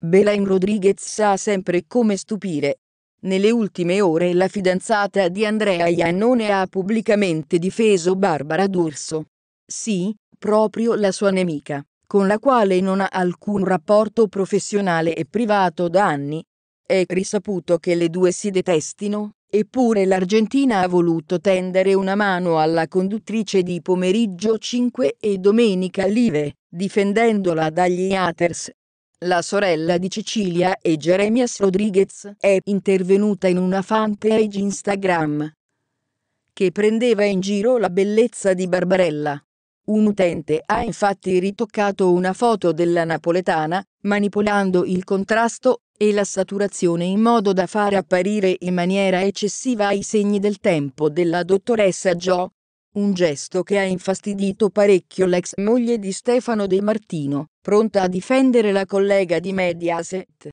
Belain Rodriguez sa sempre come stupire. Nelle ultime ore la fidanzata di Andrea Iannone ha pubblicamente difeso Barbara D'Urso. Sì, proprio la sua nemica, con la quale non ha alcun rapporto professionale e privato da anni. È risaputo che le due si detestino, Eppure l'Argentina ha voluto tendere una mano alla conduttrice di Pomeriggio 5 e Domenica Live, difendendola dagli haters, la sorella di Cecilia e Jeremias Rodriguez è intervenuta in una fanpage Instagram che prendeva in giro la bellezza di Barbarella. Un utente ha infatti ritoccato una foto della napoletana, manipolando il contrasto e la saturazione in modo da far apparire in maniera eccessiva i segni del tempo della dottoressa Jo. Un gesto che ha infastidito parecchio l'ex moglie di Stefano De Martino, pronta a difendere la collega di Mediaset,